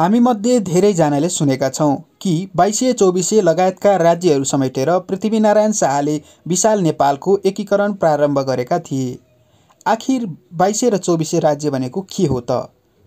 हामीमध्ये धेरैजनाले सुनेका छौँ कि बाइसे चौबिसे लगायतका राज्यहरू समेटेर पृथ्वीनारायण शाहले विशाल नेपालको एकीकरण प्रारम्भ गरेका थिए आखिर बाइसे र चौबिसे राज्य भनेको के हो त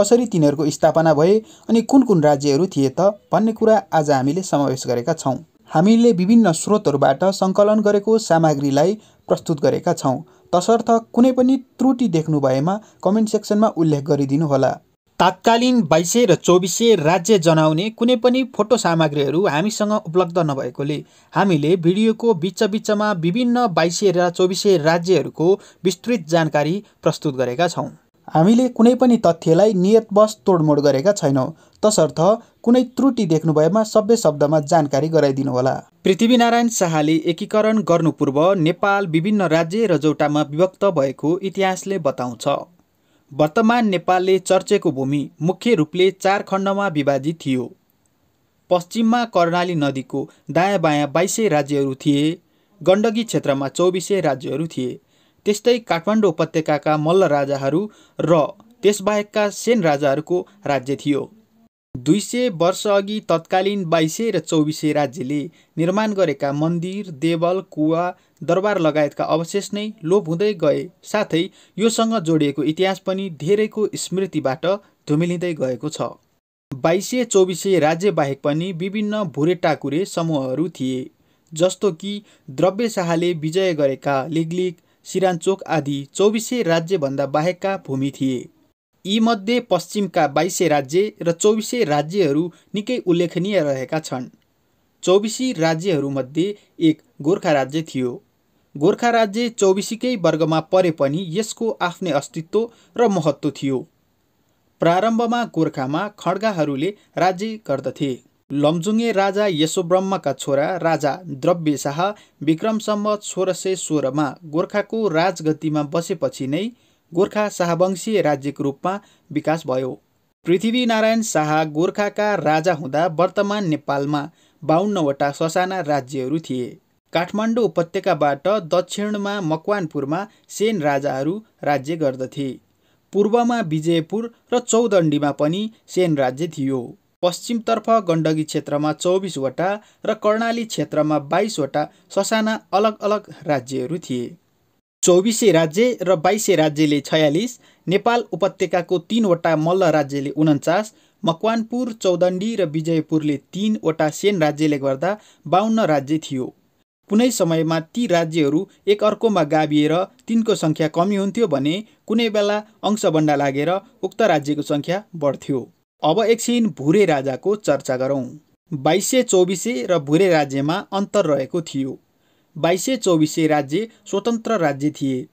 कसरी तिनीहरूको स्थापना भए अनि कुन कुन राज्यहरू थिए त भन्ने कुरा आज हामीले समावेश गरेका छौँ हामीले विभिन्न स्रोतहरूबाट सङ्कलन गरेको सामग्रीलाई प्रस्तुत गरेका छौँ तसर्थ कुनै पनि त्रुटि देख्नु भएमा कमेन्ट सेक्सनमा उल्लेख गरिदिनुहोला तात्कालीन बाइसे र चौबिसे राज्य जनाउने कुनै पनि फोटो सामग्रीहरू हामीसँग उपलब्ध नभएकोले हामीले भिडियोको बिचबिचमा विभिन्न बाइसे र चौबिसे राज्यहरूको विस्तृत जानकारी प्रस्तुत गरेका छौँ हामीले कुनै पनि तथ्यलाई नियतवश तोडमोड गरेका छैनौँ तसर्थ कुनै त्रुटि देख्नुभएमा सभ्य शब्दमा जानकारी गराइदिनुहोला पृथ्वीनारायण शाहले एकीकरण गर्नुपूर्व नेपाल विभिन्न राज्य र जौटामा विभक्त भएको इतिहासले बताउँछ वर्तमान नेपालले चर्चेको भूमि मुख्य रूपले चार खण्डमा विभाजित थियो पश्चिममा कर्णाली नदीको दायाँ बायाँ बाइसै राज्यहरू थिए गण्डकी क्षेत्रमा चौबिसै राज्यहरू थिए त्यस्तै काठमाडौँ उपत्यकाका मल्ल राजाहरू र त्यसबाहेकका सेन राजाहरूको राज्य थियो दुई सय वर्षअघि तत्कालीन बाइसे र चौबिसे राज्यले निर्माण गरेका मन्दिर देवल कुवा दरबार लगायतका अवशेष नै लोप हुँदै गए साथै योसँग जोडिएको इतिहास पनि धेरैको स्मृतिबाट धुमिलिँदै गएको छ बाइसे चौबिसे राज्यबाहेक पनि विभिन्न भुरेटाकुरे समूहहरू थिए जस्तो कि द्रव्य शाहले विजय गरेका लिगलिग सिरानचोक आदि चौबिसे राज्यभन्दा बाहेकका भूमि थिए यीमध्ये पश्चिमका बाइसै राज्य र चौबिसै राज्यहरू निकै उल्लेखनीय रहेका छन् चौबिसी राज्यहरूमध्ये एक गोर्खा राज्य थियो गोर्खा राज्य चौबिसीकै वर्गमा परे पनि यसको आफ्नै अस्तित्व र महत्त्व थियो प्रारम्भमा गोर्खामा खड्गाहरूले राज्य गर्दथे लम्जुङ्गे राजा यशोब्रह्मका छोरा राजा द्रव्य शाह विक्रमसम्म सोह्र सय सोह्रमा गोर्खाको राजगद्दीमा बसेपछि नै गोर्खा शाहवंशीय राज्यको रूपमा विकास भयो पृथ्वीनारायण शाह गोर्खाका राजा हुँदा वर्तमान नेपालमा बाहुन्नवटा ससाना राज्यहरू थिए काठमाडौँ उपत्यकाबाट दक्षिणमा मकवानपुरमा सेन राजाहरू राज्य गर्दथे पूर्वमा विजयपुर र चौदण्डीमा पनि सेन राज्य थियो पश्चिमतर्फ गण्डकी क्षेत्रमा चौबिसवटा र कर्णाली क्षेत्रमा बाइसवटा ससाना अलग अलग राज्यहरू थिए चौबिसै राज्य र बाइसै राज्यले छयालिस नेपाल उपत्यकाको तिनवटा मल्ल राज्यले उन्चास मकवानपुर चौदण्डी र विजयपुरले तिनवटा सेन राज्यले गर्दा बाहन्न राज्य थियो कुनै समयमा ती राज्यहरू एकअर्कोमा गाभिएर तिनको सङ्ख्या कमी हुन्थ्यो भने कुनै बेला अंशभन्डा लागेर उक्त राज्यको सङ्ख्या बढ्थ्यो अब एकछिन भुरे राजाको चर्चा गरौँ बाइसे चौबिसे र भुरे राज्यमा अन्तर रहेको थियो बाइसे चौबिसे राज्य स्वतन्त्र राज्य थिए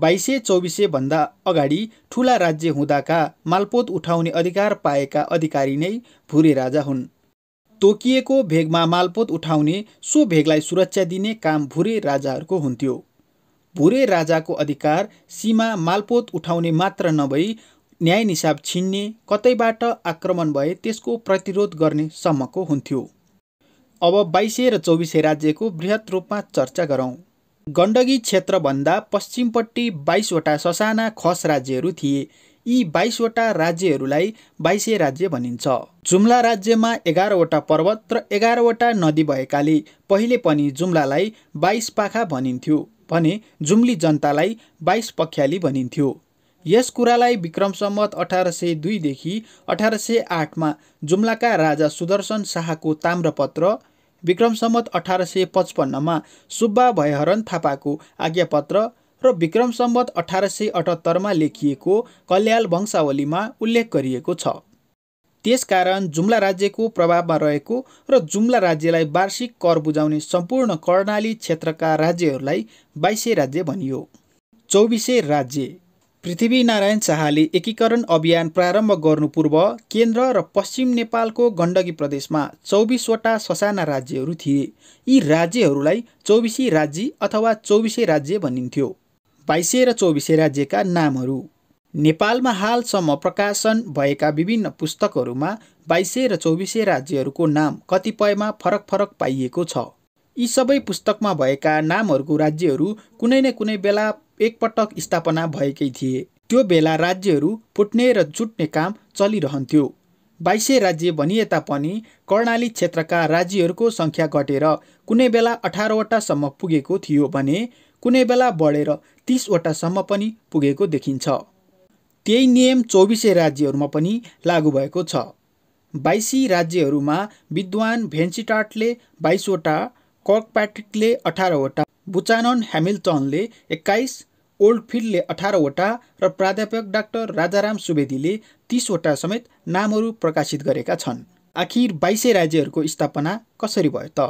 बाइसे भन्दा अगाडि ठुला राज्य हुँदाका मालपोत उठाउने अधिकार पाएका अधिकारी नै भुरे राजा हुन् तोकिएको भेगमा मालपोत उठाउने सो भेगलाई सुरक्षा दिने काम भुरे राजाहरूको हुन्थ्यो भुरे राजाको अधिकार सीमा मालपोत उठाउने मात्र नभई न्याय निसाब छिन्ने कतैबाट आक्रमण भए त्यसको प्रतिरोध गर्ने सम्मको हुन्थ्यो अब बाइसे र चौबिसे राज्यको वृहत रूपमा चर्चा गरौँ गण्डकी क्षेत्रभन्दा पश्चिमपट्टि बाइसवटा ससाना खस राज्यहरू थिए यी बाइसवटा राज्यहरूलाई बाइसे राज्य भनिन्छ जुम्ला राज्यमा एघारवटा पर्वत र एघारवटा नदी भएकाले पहिले पनि जुम्लालाई बाइस पाखा भनिन्थ्यो भने जुम्ली जनतालाई बाइस पख्याली भनिन्थ्यो यस कुरालाई विक्रम सम्मत अठार सय दुईदेखि अठार सय आठमा जुम्लाका राजा सुदर्शन शाहको ताम्रपत्र विक्रम सम्मत अठार सय पचपन्नमा सुब्बा भयहरन थापाको आज्ञापत्र र विक्रम सम्बत अठार सय अठहत्तरमा लेखिएको कल्याल वंशावलीमा उल्लेख गरिएको छ त्यसकारण जुम्ला राज्यको प्रभावमा रहेको र जुम्ला राज्यलाई वार्षिक कर बुझाउने सम्पूर्ण कर्णाली क्षेत्रका राज्यहरूलाई बाइसे राज्य भनियो चौबिसै राज्य पृथ्वीनारायण शाहले एकीकरण अभियान प्रारम्भ गर्नु पूर्व केन्द्र र पश्चिम नेपालको गण्डकी प्रदेशमा चौबिसवटा ससाना राज्यहरू थिए यी राज्यहरूलाई चौबिसै राज्य अथवा चौबिसै राज्य भनिन्थ्यो बाइसे र चौबिसै राज्यका नामहरू नेपालमा हालसम्म प्रकाशन भएका विभिन्न पुस्तकहरूमा बाइसे र चौबिसै राज्यहरूको नाम कतिपयमा फरक फरक पाइएको छ यी सबै पुस्तकमा भएका नामहरूको राज्यहरू कुनै न कुनै बेला एकपटक स्थापना भएकै थिए त्यो बेला राज्यहरू फुट्ने र जुट्ने काम चलिरहन्थ्यो बाइसे राज्य भनिए तापनि कर्णाली क्षेत्रका राज्यहरूको सङ्ख्या घटेर कुनै बेला अठारवटासम्म पुगेको थियो भने कुनै बेला बढेर तिसवटासम्म पनि पुगेको देखिन्छ त्यही नियम चौबिसै राज्यहरूमा पनि लागू भएको छ बाइसी राज्यहरूमा विद्वान भेन्सिटार्टले बाइसवटा प्याट्रिकले अठारवटा बुचानन ह्यामिल्टनले एक्काइस ओल्डफिल्डले अठारवटा र प्राध्यापक डाक्टर राजाराम सुवेदीले तिसवटा समेत नामहरू प्रकाशित गरेका छन् आखिर बाइसै राज्यहरूको स्थापना कसरी भयो त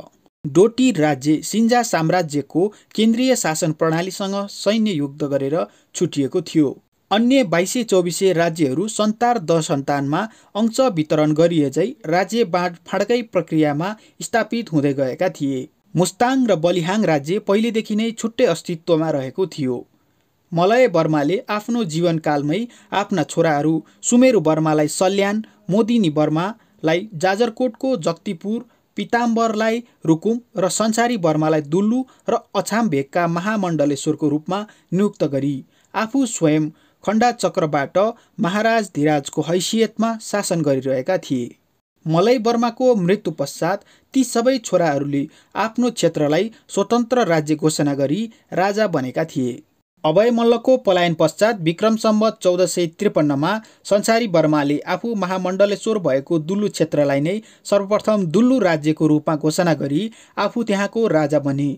डोटी राज्य सिन्जा साम्राज्यको केन्द्रीय शासन प्रणालीसँग सैन्य युद्ध गरेर छुटिएको थियो अन्य बाइसे चौबिसे राज्यहरू सन्तार द सन्तानमा अंश वितरण गरिएझै राज्य बाँडफाँडकै प्रक्रियामा स्थापित हुँदै गएका थिए मुस्ताङ र बलिहाङ राज्य पहिलेदेखि नै छुट्टै अस्तित्वमा रहेको थियो मलय वर्माले आफ्नो जीवनकालमै आफ्ना छोराहरू सुमेरु वर्मालाई सल्यान मोदिनी वर्मालाई जाजरकोटको जक्तिपुर पिताम्बरलाई रुकुम र संसारी वर्मालाई दुल्लु र अछाम भेगका महामण्डलेश्वरको रूपमा नियुक्त गरी आफू स्वयं खण्डाचक्रबाट महाराज धिराजको हैसियतमा शासन गरिरहेका थिए मलय वर्माको मृत्यु पश्चात ती सबै छोराहरूले आफ्नो क्षेत्रलाई स्वतन्त्र राज्य घोषणा गरी राजा बनेका थिए अभय मल्लको पलायन पश्चात विक्रम सम्बत चौध सय त्रिपन्नमा संसारी वर्माले आफू महामण्डलेश्वर भएको दुल्लु क्षेत्रलाई नै सर्वप्रथम दुल्लु राज्यको रूपमा घोषणा गरी आफू त्यहाँको राजा बने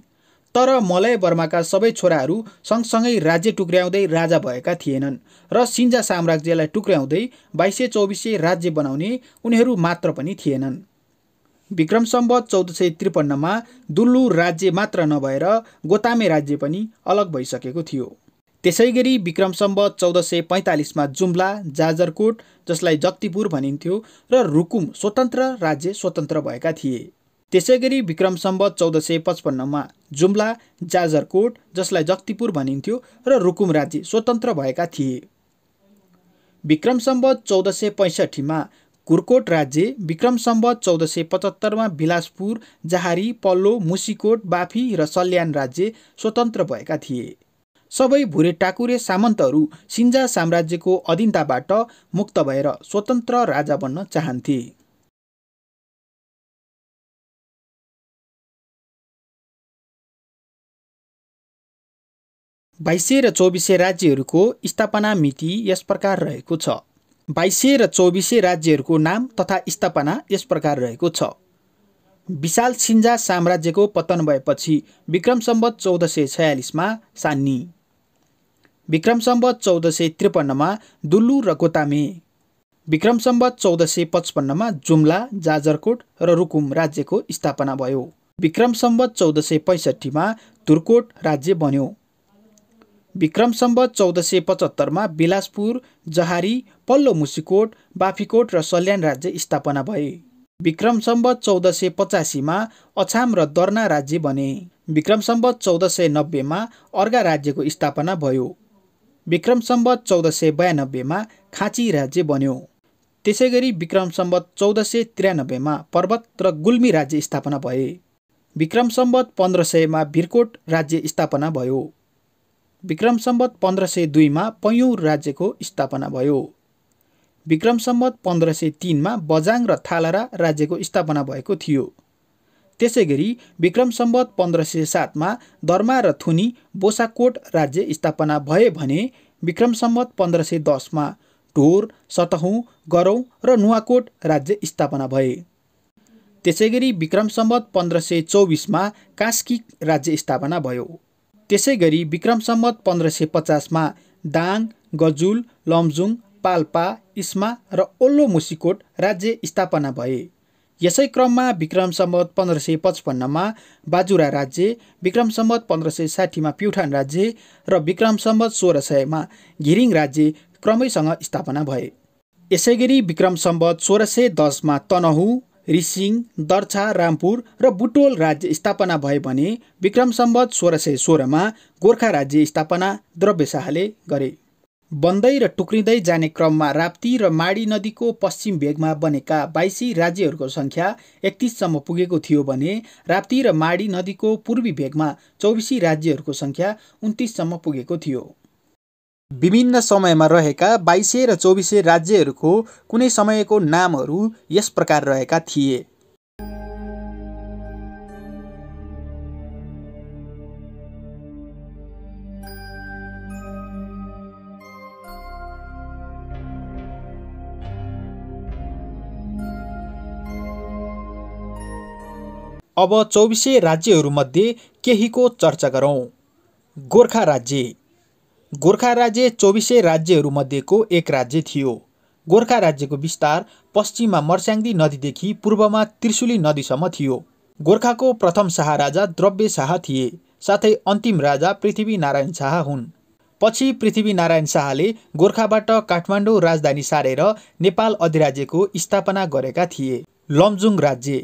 तर मलय वर्माका सबै छोराहरू सँगसँगै राज्य टुक्र्याउँदै राजा भएका थिएनन् र सिन्जा साम्राज्यलाई टुक्र्याउँदै बाइसे चौबिसे राज्य बनाउने उनीहरू मात्र पनि थिएनन् विक्रम सम्बत चौध सय त्रिपन्नमा दुल्लु राज्य मात्र नभएर गोतामे राज्य पनि अलग भइसकेको थियो त्यसै गरी विक्रम सम्बत चौध सय पैँतालिसमा जुम्ला जाजरकोट जसलाई जक्तिपुर भनिन्थ्यो र रुकुम स्वतन्त्र राज्य स्वतन्त्र भएका थिए त्यसै गरी विक्रम सम्बत चौध सय पचपन्नमा जुम्ला जाजरकोट जसलाई जक्तिपुर भनिन्थ्यो र रुकुम राज्य स्वतन्त्र भएका थिए विक्रम सम्बत चौध सय पैँसठीमा कुर्कोट राज्य विक्रम सम्बत चौध सय पचहत्तरमा बिलासपुर जहारी पल्लो मुसिकोट बाफी र सल्यान राज्य स्वतन्त्र भएका थिए सबै भुरे टाकुरे सामन्तहरू सिन्जा साम्राज्यको अधीनताबाट मुक्त भएर स्वतन्त्र राजा बन्न चाहन्थे बाइसे र चौबिसे राज्यहरूको स्थापना मिति यस प्रकार रहेको छ बाइसे र चौबिसे राज्यहरूको नाम तथा स्थापना यस प्रकार रहेको छ विशाल सिन्जा साम्राज्यको पतन भएपछि विक्रम सम्बत चौध सय छयालिसमा सान्नी विक्रम सम्बत चौध सय त्रिपन्नमा दुल्लु र गोतामे विक्रम सम्बत चौध सय पचपन्नमा जुम्ला जाजरकोट र रुकुम राज्यको स्थापना भयो विक्रम सम्बत चौध सय पैँसठीमा धुरकोट राज्य बन्यो विक्रम सम्बत चौध सय पचहत्तरमा बिलासपुर जहारी पल्लो मुसिकोट बाफीकोट र सल्यान राज्य स्थापना भए विक्रम सम्बत चौध सय पचासीमा अछाम र दर्ना राज्य बने विक्रम सम्बत चौध सय नब्बेमा अर्घा राज्यको स्थापना भयो विक्रम सम्बत चौध सय बयानब्बेमा खाँची राज्य बन्यो त्यसै गरी विक्रम सम्बत चौध सय त्रियानब्बेमा पर्वत र गुल्मी राज्य स्थापना भए विक्रम सम्बत पन्ध्र सयमा भिरकोट राज्य स्थापना भयो विक्रम सम्बत पन्ध्र सय दुईमा पैयौँ राज्यको स्थापना भयो विक्रम सम्बत पन्ध्र सय तिनमा बजाङ र थालारा राज्यको स्थापना भएको थियो त्यसै गरी विक्रम सम्बत पन्ध्र सय सातमा दर्मा र थुनी बोसाकोट राज्य स्थापना भए भने विक्रम सम्बत पन्ध्र सय दसमा ढोर सतहौँ गरौँ र नुवाकोट राज्य स्थापना भए त्यसै गरी विक्रम सम्बत पन्ध्र सय चौबिसमा कास्की राज्य स्थापना भयो त्यसै गरी विक्रम सम्मत पन्ध्र सय पचासमा दाङ गजुल लमजुङ पाल्पा इस्मा र ओल्लो मुसिकोट राज्य स्थापना भए यसै क्रममा विक्रम सम्बत पन्ध्र सय पचपन्नमा बाजुरा राज्य विक्रम सम्बत पन्ध्र सय साठीमा प्युठान राज्य र विक्रम सम्बत सोह्र सयमा घिरिङ राज्य क्रमैसँग स्थापना भए यसैगरी विक्रम सम्बत सोह्र सय दसमा तनहु रिसिङ दर्छा रामपुर र बुटोल राज्य स्थापना भए भने विक्रम सम्वत सोह्र सय सोह्रमा गोर्खा राज्य स्थापना द्रव्य शाहले गरे बन्दै र टुक्रिँदै जाने क्रममा राप्ती र माडी नदीको पश्चिम भेगमा बनेका बाइसी राज्यहरूको सङ्ख्या एकतिससम्म पुगेको थियो भने राप्ती र माडी नदीको पूर्वी भेगमा चौबिसी राज्यहरूको सङ्ख्या उन्तिससम्म पुगेको थियो विभिन्न समयमा रहेका बाइसे र चौबिसे राज्यहरूको कुनै समयको नामहरू यस प्रकार रहेका थिए अब चौबिसे राज्यहरूमध्ये केहीको चर्चा गरौँ गोर्खा राज्य गोर्खा राज्य चौबिसै राज्यहरूमध्येको एक राज्य थियो गोर्खा राज्यको विस्तार पश्चिममा मर्स्याङ्दी नदीदेखि पूर्वमा त्रिशुली नदीसम्म थियो गोर्खाको प्रथम शाह राजा द्रव्य शाह थिए साथै अन्तिम राजा पृथ्वीनारायण शाह हुन् पछि पृथ्वीनारायण शाहले गोर्खाबाट काठमाडौँ राजधानी सारेर नेपाल अधिराज्यको स्थापना गरेका थिए लमजुङ राज्य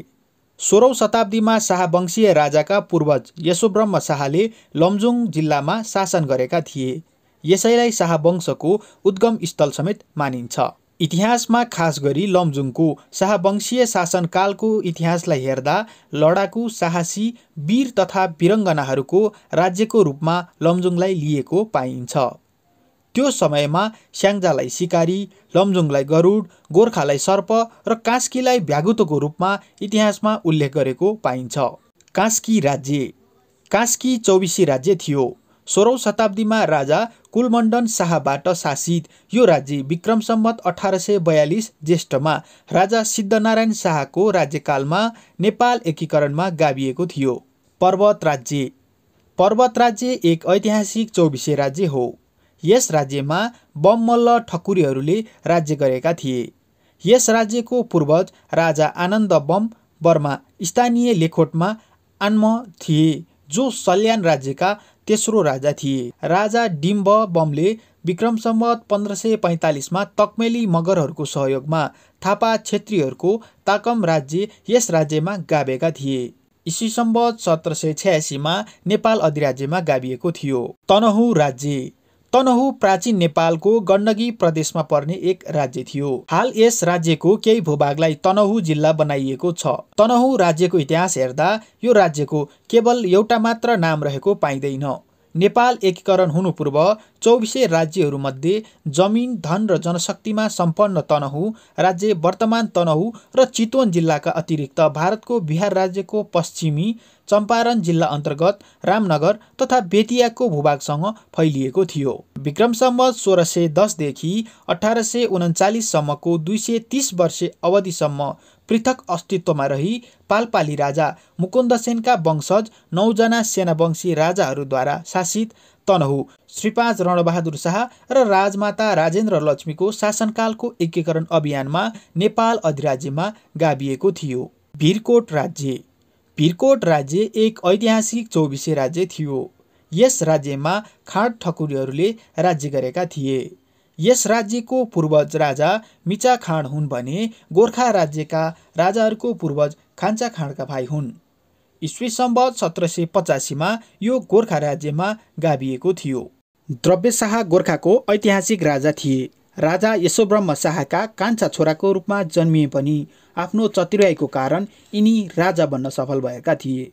सोह्रौँ शताब्दीमा शाहवंशीय राजाका पूर्वज यशोब्रह्म शाहले लमजुङ जिल्लामा शासन गरेका थिए यसैलाई शाहवंशको उद्गम स्थल समेत मानिन्छ इतिहासमा खास गरी लमजुङको शाहवंशीय शासनकालको इतिहासलाई हेर्दा लडाकु साहसी वीर तथा वीरङ्गनाहरूको राज्यको रूपमा लमजुङलाई लिएको पाइन्छ त्यो समयमा स्याङ्जालाई सिकारी लमजुङलाई गरुड गोर्खालाई सर्प र कास्कीलाई भ्यागुतोको रूपमा इतिहासमा उल्लेख गरेको पाइन्छ कास्की राज्य कास्की चौबिसी राज्य थियो सोह्रौँ शताब्दीमा राजा कुलमण्डन शाहबाट शासित यो राज्य विक्रम सम्मत अठार सय बयालिस ज्येष्ठमा राजा सिद्धनारायण शाहको राज्यकालमा नेपाल एकीकरणमा गाभिएको थियो पर्वत राज्य पर्वत राज्य एक ऐतिहासिक चौबिसे राज्य हो यस राज्यमा बम मल्ल ठकुरीहरूले राज्य गरेका थिए यस राज्यको पूर्वज राजा आनन्द बम बर्मा स्थानीय लेखोटमा आन्म थिए जो सल्यान राज्यका तेस्रो राजा थिए राजा डिम्ब बमले विक्रम सम्बत पन्ध्र सय पैँतालिसमा तक्मेली मगरहरूको सहयोगमा थापा छेत्रीहरूको ताकम राज्य यस राज्यमा गाभेका थिए इसी सम्बत सत्र सय छ्यासीमा नेपाल अधिराज्यमा गाभिएको थियो तनहु राज्य तनहु प्राचीन नेपालको गण्डकी प्रदेशमा पर्ने एक राज्य थियो हाल यस राज्यको केही भूभागलाई तनहु जिल्ला बनाइएको छ तनहु राज्यको इतिहास हेर्दा यो राज्यको केवल एउटा मात्र नाम रहेको पाइँदैन नेपाल एकीकरण हुनु पूर्व चौबिसै राज्यहरूमध्ये जमिन धन र जनशक्तिमा सम्पन्न तनहुँ राज्य वर्तमान तनहुँ र चितवन जिल्लाका अतिरिक्त भारतको बिहार राज्यको पश्चिमी चम्पारण जिल्ला अन्तर्गत रामनगर तथा बेतियाको भूभागसँग फैलिएको थियो विक्रम सम्बत सोह्र सय दसदेखि अठार सय उन्चालिससम्मको दुई सय तिस वर्ष अवधिसम्म पृथक अस्तित्वमा रही पालपाली राजा मुकुन्दसेनका वंशज नौजना सेनावंशी राजाहरूद्वारा शासित तनहु श्रीपाज रणबहादुर शाह र राजमाता राजेन्द्र लक्ष्मीको शासनकालको एकीकरण अभियानमा नेपाल अधिराज्यमा गाभिएको थियो भिरकोट राज्य भिरकोट राज्य एक ऐतिहासिक चौबिसे राज्य थियो यस राज्यमा खाँड ठकुरीहरूले राज्य गरेका थिए यस राज्यको पूर्वज राजा मिचा खाँड हुन् भने गोर्खा राज्यका राजाहरूको पूर्वज खान्चा खाँडका भाइ हुन् इस्वी सम्बत सत्र सय पचासीमा यो गोर्खा राज्यमा गाभिएको थियो द्रव्य शाह गोर्खाको ऐतिहासिक राजा थिए राजा यशोब्रह्म शाहका कान्छा छोराको रूपमा जन्मिए पनि आफ्नो चतुर्याईको कारण यिनी राजा बन्न सफल भएका थिए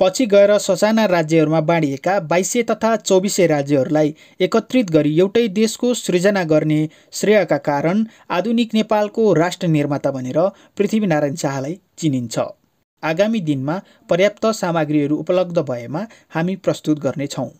पछि गएर ससाना राज्यहरूमा बाँडिएका बाइसे तथा चौबिसे राज्यहरूलाई एकत्रित गरी एउटै देशको सृजना गर्ने श्रेयका कारण आधुनिक नेपालको राष्ट्र निर्माता भनेर पृथ्वीनारायण शाहलाई चिनिन्छ आगामी दिनमा पर्याप्त सामग्रीहरू उपलब्ध भएमा हामी प्रस्तुत गर्नेछौँ